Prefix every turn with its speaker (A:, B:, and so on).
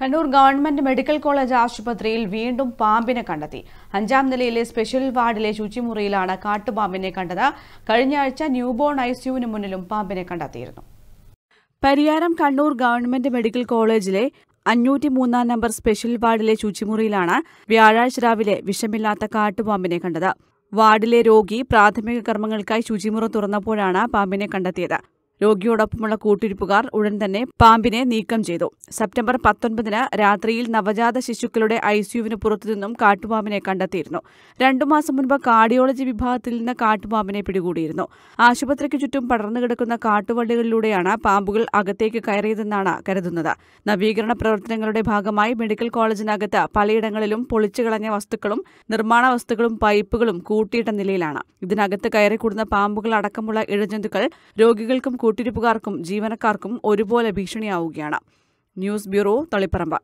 A: Kannur government medical college ആശുപത്രിയിൽ വീണ്ടും പാമ്പിനെ കണ്ടെത്തി അഞ്ചാം നിലയിലെ സ്പെഷ്യൽ വാർഡിലെ ശുചിമുറിയിലാണ് കാട്ടുപാമ്പിനെ കണ്ടത് കഴിഞ്ഞ ആഴ്ച ന്യൂബോൺ ഐസിയുവിന് മുന്നിലും പാമ്പിനെ കണ്ടെത്തിയിരുന്നു പരിയാരം കണ്ണൂർ ഗവൺമെന്റ് മെഡിക്കൽ കോളേജിലെ അഞ്ഞൂറ്റി മൂന്നാം നമ്പർ സ്പെഷ്യൽ വാർഡിലെ ശുചിമുറിയിലാണ് വ്യാഴാഴ്ച രാവിലെ വിഷമില്ലാത്ത കാട്ടുപാമ്പിനെ കണ്ടത് വാർഡിലെ രോഗി പ്രാഥമിക കർമ്മങ്ങൾക്കായി ശുചിമുറി തുറന്നപ്പോഴാണ് പാമ്പിനെ കണ്ടെത്തിയത് രോഗിയോടൊപ്പമുള്ള കൂട്ടിരിപ്പുകാർ ഉടൻ തന്നെ പാമ്പിനെ നീക്കം ചെയ്തു സെപ്റ്റംബർ പത്തൊൻപതിന് രാത്രിയിൽ നവജാത ശിശുക്കളുടെ ഐസിയുവിന് പുറത്തുനിന്നും കാട്ടുപാമ്പിനെ കണ്ടെത്തിയിരുന്നു രണ്ടു മാസം മുൻപ് കാർഡിയോളജി വിഭാഗത്തിൽ നിന്ന് കാട്ടുപാമ്പിനെ പിടികൂടിയിരുന്നു ആശുപത്രിക്ക് ചുറ്റും പടർന്നു കിടക്കുന്ന കാട്ടുവള്ളികളിലൂടെയാണ് പാമ്പുകൾ അകത്തേക്ക് കയറിയതെന്നാണ് കരുതുന്നത് നവീകരണ പ്രവർത്തനങ്ങളുടെ ഭാഗമായി മെഡിക്കൽ കോളേജിനകത്ത് പലയിടങ്ങളിലും പൊളിച്ചുകളഞ്ഞ വസ്തുക്കളും നിർമ്മാണ വസ്തുക്കളും പൈപ്പുകളും കൂട്ടിയിട്ട നിലയിലാണ് ഇതിനകത്ത് കയറിക്കൂടുന്ന പാമ്പുകൾ അടക്കമുള്ള ഇഴജന്തുക്കൾ രോഗികൾക്കും കൂട്ടിരിപ്പുകാർക്കും ജീവനക്കാർക്കും ഒരുപോലെ ഭീഷണിയാവുകയാണ് ന്യൂസ് ബ്യൂറോ തളിപ്പറമ്പ്